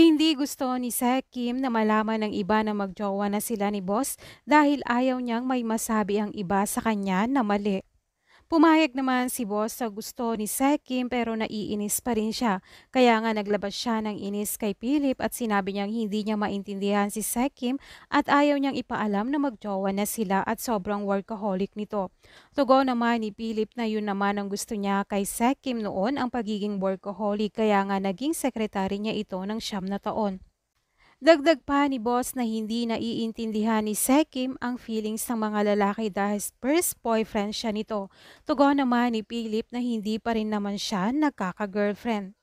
Hindi gusto ni Sekim na malaman ng iba na magjowa na sila ni boss dahil ayaw niyang may masabi ang iba sa kanya na mali. Pumayag naman si boss sa gusto ni Sekim pero naiinis pa rin siya. Kaya nga naglabas siya ng inis kay Philip at sinabi niyang hindi niya maintindihan si Sekim at ayaw niyang ipaalam na magjowa na sila at sobrang workaholic nito. Tugo naman ni Philip na yun naman ang gusto niya kay Sekim noon ang pagiging workaholic kaya nga naging sekretary niya ito ng siyam na taon. Dagdag pa ni boss na hindi naiintindihan ni Sekim ang feelings ng mga lalaki dahil first boyfriend siya nito. Tugon naman ni Philip na hindi pa rin naman siya nagkaka-girlfriend.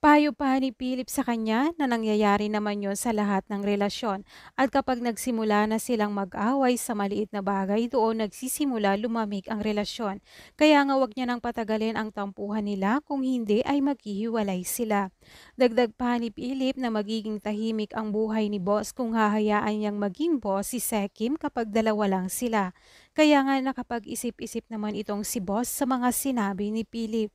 Payo pa ni Philip sa kanya na nangyayari naman yon sa lahat ng relasyon at kapag nagsimula na silang mag-away sa maliit na bagay doon nagsisimula lumamig ang relasyon. Kaya nga wag niya nang patagalin ang tampuhan nila kung hindi ay maghihiwalay sila. Dagdag pa ni Philip na magiging tahimik ang buhay ni boss kung hahayaan niyang maging boss si Sekim kapag dalawa lang sila. Kaya nga nakapag-isip-isip naman itong si boss sa mga sinabi ni Philip.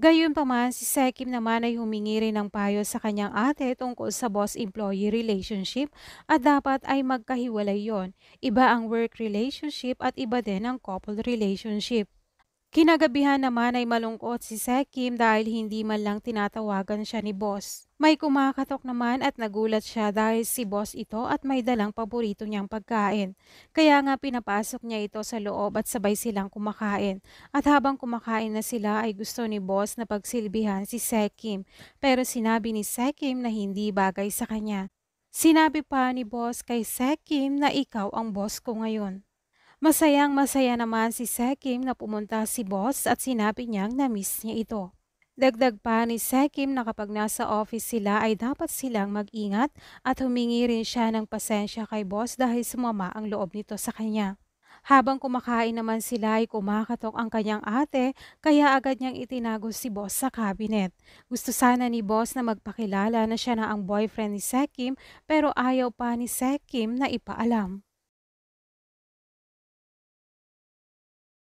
Gayunpaman, si Sekim naman ay humingi rin ng payo sa kanyang ate tungkol sa boss-employee relationship at dapat ay magkahiwalay yon. Iba ang work relationship at iba din ang couple relationship. Kinagabihan naman ay malungkot si Sekim dahil hindi man lang tinatawagan siya ni boss. May kumakatok naman at nagulat siya dahil si boss ito at may dalang paborito niyang pagkain. Kaya nga pinapasok niya ito sa loob at sabay silang kumakain. At habang kumakain na sila ay gusto ni boss na pagsilbihan si Sekim. Pero sinabi ni Sekim na hindi bagay sa kanya. Sinabi pa ni boss kay Sekim na ikaw ang boss ko ngayon. Masayang masaya naman si Sekim na pumunta si boss at sinabi niyang na-miss niya ito. Dagdag pa ni Sekim na kapag nasa office sila ay dapat silang mag-ingat at humingi rin siya ng pasensya kay boss dahil sumama ang loob nito sa kanya. Habang kumakain naman sila ay kumakatok ang kanyang ate kaya agad niyang itinago si boss sa cabinet. Gusto sana ni boss na magpakilala na siya na ang boyfriend ni Sekim pero ayaw pa ni Sekim na ipaalam.